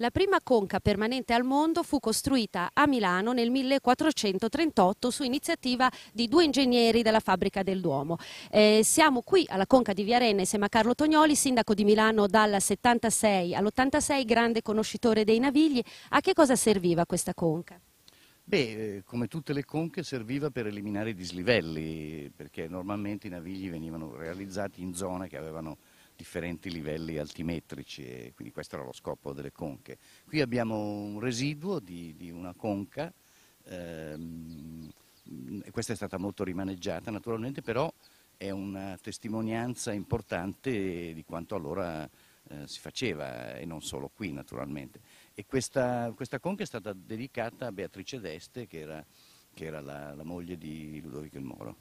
La prima conca permanente al mondo fu costruita a Milano nel 1438 su iniziativa di due ingegneri della fabbrica del Duomo. Eh, siamo qui alla conca di Viarenna insieme a Carlo Tognoli, sindaco di Milano dal 76 all'86, grande conoscitore dei navigli. A che cosa serviva questa conca? Beh, eh, come tutte le conche serviva per eliminare i dislivelli, perché normalmente i navigli venivano realizzati in zone che avevano differenti livelli altimetrici e quindi questo era lo scopo delle conche. Qui abbiamo un residuo di, di una conca, ehm, questa è stata molto rimaneggiata naturalmente, però è una testimonianza importante di quanto allora eh, si faceva e non solo qui naturalmente. E questa, questa conca è stata dedicata a Beatrice d'Este che era, che era la, la moglie di Ludovico il Moro.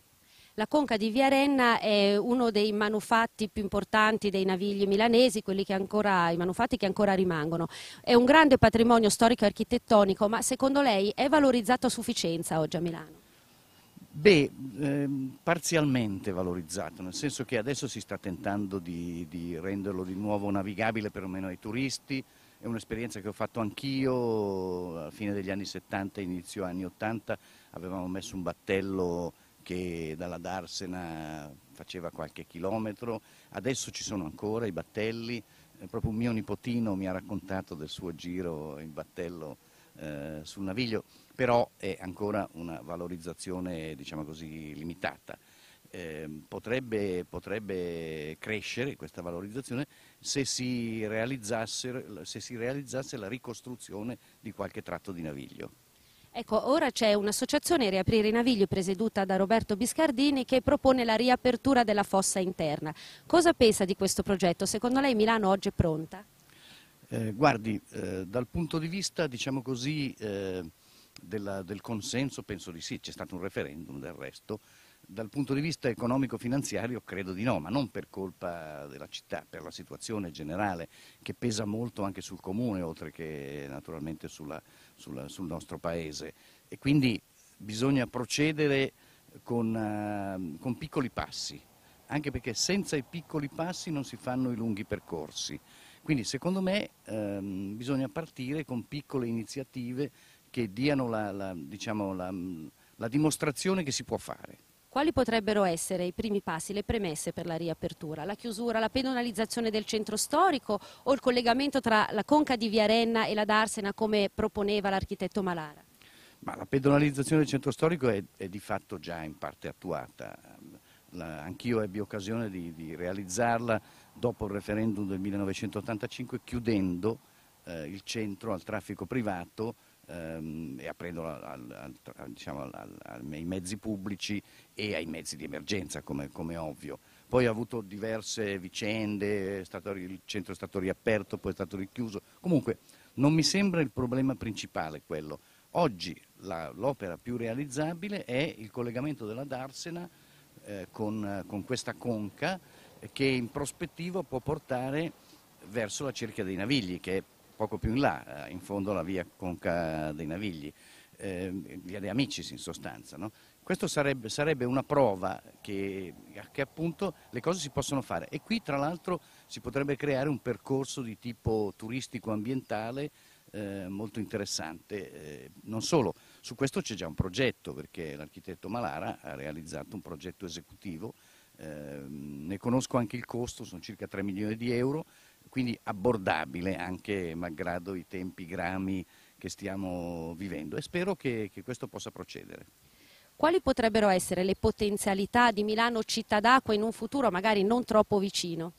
La conca di Via Renna è uno dei manufatti più importanti dei navigli milanesi, quelli che ancora, i manufatti che ancora rimangono. È un grande patrimonio storico e architettonico, ma secondo lei è valorizzato a sufficienza oggi a Milano? Beh, ehm, parzialmente valorizzato, nel senso che adesso si sta tentando di, di renderlo di nuovo navigabile perlomeno ai turisti, è un'esperienza che ho fatto anch'io a fine degli anni 70, inizio anni 80, avevamo messo un battello che dalla Darsena faceva qualche chilometro, adesso ci sono ancora i battelli, eh, proprio un mio nipotino mi ha raccontato del suo giro in battello eh, sul Naviglio, però è ancora una valorizzazione diciamo così limitata. Eh, potrebbe, potrebbe, crescere questa valorizzazione se si, se si realizzasse la ricostruzione di qualche tratto di naviglio. Ecco, ora c'è un'associazione Riaprire i Navigli presieduta da Roberto Biscardini che propone la riapertura della fossa interna. Cosa pensa di questo progetto? Secondo lei Milano oggi è pronta? Eh, guardi, eh, dal punto di vista, diciamo così, eh, della, del consenso penso di sì, c'è stato un referendum del resto. Dal punto di vista economico-finanziario credo di no, ma non per colpa della città, per la situazione generale che pesa molto anche sul comune, oltre che naturalmente sulla, sulla, sul nostro paese. E quindi bisogna procedere con, uh, con piccoli passi, anche perché senza i piccoli passi non si fanno i lunghi percorsi. Quindi secondo me ehm, bisogna partire con piccole iniziative che diano la, la, diciamo, la, mm, la dimostrazione che si può fare. Quali potrebbero essere i primi passi, le premesse per la riapertura? La chiusura, la pedonalizzazione del centro storico o il collegamento tra la conca di Viarenna e la d'Arsena come proponeva l'architetto Malara? Ma la pedonalizzazione del centro storico è, è di fatto già in parte attuata. Anch'io ebbi occasione di, di, realizzarla dopo il referendum del 1985 chiudendo eh, il centro al traffico privato ehm, e aprendolo al, al, diciamo, al, ai mezzi pubblici e ai mezzi di emergenza, come, come ovvio. Poi ha avuto diverse vicende, stato, il centro è stato riaperto, poi è stato richiuso. Comunque non mi sembra il problema principale quello. Oggi la, l'opera più realizzabile è il collegamento della Darsena eh, con, con, questa conca che in prospettiva può portare verso la cerchia dei Navigli, che è poco più in là, eh, in fondo alla via Conca dei Navigli, eh, via De Amicis in sostanza. No? Questo sarebbe, sarebbe, una prova che, che, appunto le cose si possono fare e qui tra l'altro si potrebbe creare un percorso di tipo turistico-ambientale eh, molto interessante, eh, non solo, su questo c'è già un progetto perché l'architetto Malara ha realizzato un progetto esecutivo, ehm, ne conosco anche il costo, sono circa 3 milioni di euro, quindi abbordabile anche malgrado i tempi grami che stiamo vivendo e spero che, che questo possa procedere. Quali potrebbero essere le potenzialità di Milano città d'acqua in un futuro magari non troppo vicino?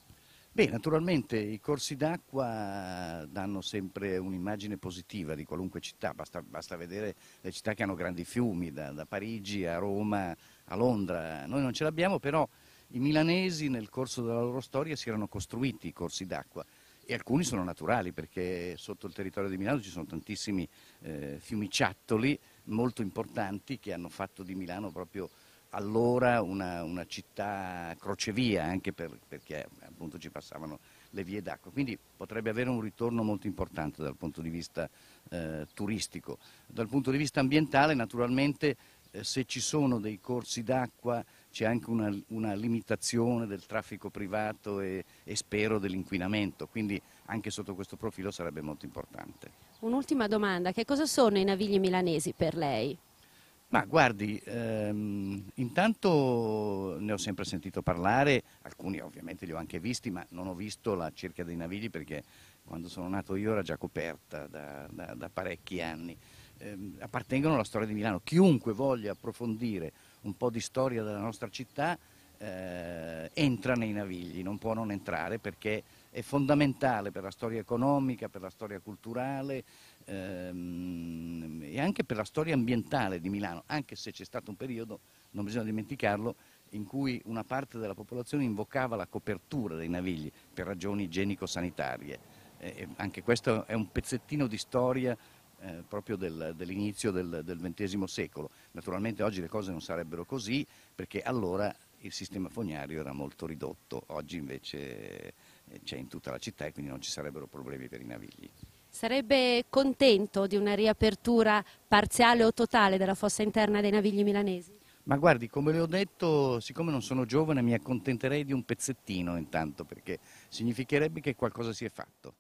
Beh, naturalmente i corsi d'acqua danno sempre un'immagine positiva di qualunque città, basta, basta, vedere le città che hanno grandi fiumi, da, da Parigi a Roma a Londra, noi non ce l'abbiamo però i milanesi nel corso della loro storia si erano costruiti i corsi d'acqua e alcuni sono naturali perché sotto il territorio di Milano ci sono tantissimi eh, fiumiciattoli molto importanti che hanno fatto di Milano proprio allora una, una città crocevia anche per, perché appunto ci passavano le vie d'acqua, quindi potrebbe avere un ritorno molto importante dal punto di vista eh, turistico. Dal punto di vista ambientale naturalmente eh, se ci sono dei corsi d'acqua c'è anche una, una, limitazione del traffico privato e, e spero dell'inquinamento, quindi anche sotto questo profilo sarebbe molto importante. Un'ultima domanda, che cosa sono i navigli milanesi per lei? Ma guardi, ehm, intanto ne ho sempre sentito parlare, alcuni ovviamente li ho anche visti, ma non ho visto la cerca dei navigli perché quando sono nato io era già coperta da, da, da parecchi anni. Eh, appartengono alla storia di Milano. Chiunque voglia approfondire un po' di storia della nostra città, eh, entra nei Navigli, non può non entrare perché è fondamentale per la storia economica, per la storia culturale ehm, e anche per la storia ambientale di Milano, anche se c'è stato un periodo, non bisogna dimenticarlo, in cui una parte della popolazione invocava la copertura dei Navigli per ragioni igienico-sanitarie. Eh, anche questo è un pezzettino di storia eh, proprio del, dell'inizio del, del XX secolo. Naturalmente oggi le cose non sarebbero così perché allora il sistema fognario era molto ridotto, oggi invece eh, c'è in tutta la città e quindi non ci sarebbero problemi per i navigli. Sarebbe contento di una riapertura parziale o totale della fossa interna dei navigli milanesi? Ma guardi, come le ho detto, siccome non sono giovane mi accontenterei di un pezzettino intanto perché significherebbe che qualcosa si è fatto.